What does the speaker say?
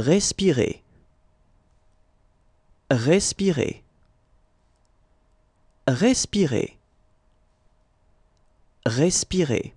respirer, respirer, respirer, respirer.